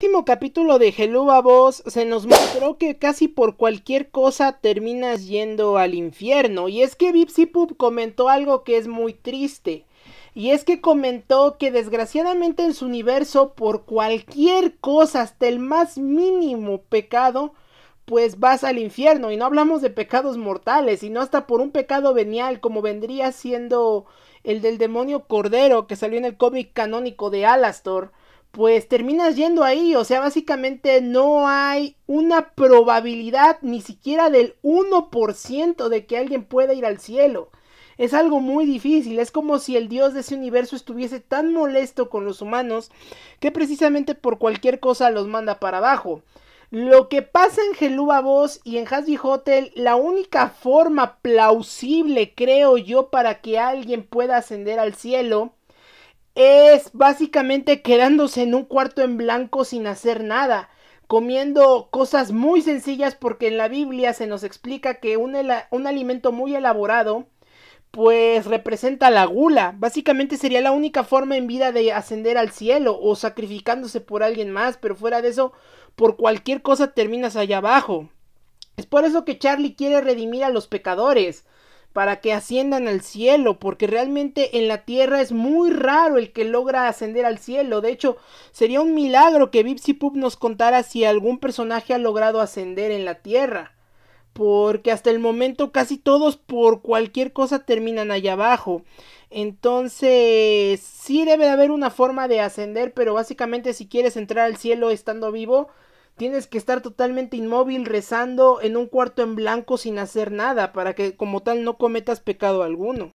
último capítulo de Geluba Voz se nos mostró que casi por cualquier cosa terminas yendo al infierno. Y es que Vipsy Pup comentó algo que es muy triste. Y es que comentó que desgraciadamente en su universo, por cualquier cosa, hasta el más mínimo pecado, pues vas al infierno. Y no hablamos de pecados mortales, sino hasta por un pecado venial, como vendría siendo el del demonio Cordero que salió en el cómic canónico de Alastor pues terminas yendo ahí, o sea, básicamente no hay una probabilidad ni siquiera del 1% de que alguien pueda ir al cielo. Es algo muy difícil, es como si el dios de ese universo estuviese tan molesto con los humanos que precisamente por cualquier cosa los manda para abajo. Lo que pasa en Geluba Boss y en Hasby Hotel, la única forma plausible, creo yo, para que alguien pueda ascender al cielo pues, básicamente quedándose en un cuarto en blanco sin hacer nada, comiendo cosas muy sencillas porque en la Biblia se nos explica que un alimento muy elaborado pues representa la gula, básicamente sería la única forma en vida de ascender al cielo o sacrificándose por alguien más, pero fuera de eso, por cualquier cosa terminas allá abajo. Es por eso que Charlie quiere redimir a los pecadores, para que asciendan al cielo, porque realmente en la tierra es muy raro el que logra ascender al cielo. De hecho, sería un milagro que Bipsy Pup nos contara si algún personaje ha logrado ascender en la tierra. Porque hasta el momento casi todos por cualquier cosa terminan allá abajo. Entonces, sí debe de haber una forma de ascender, pero básicamente si quieres entrar al cielo estando vivo, tienes que estar totalmente inmóvil rezando en un cuarto en blanco sin hacer nada para que como tal no cometas pecado alguno.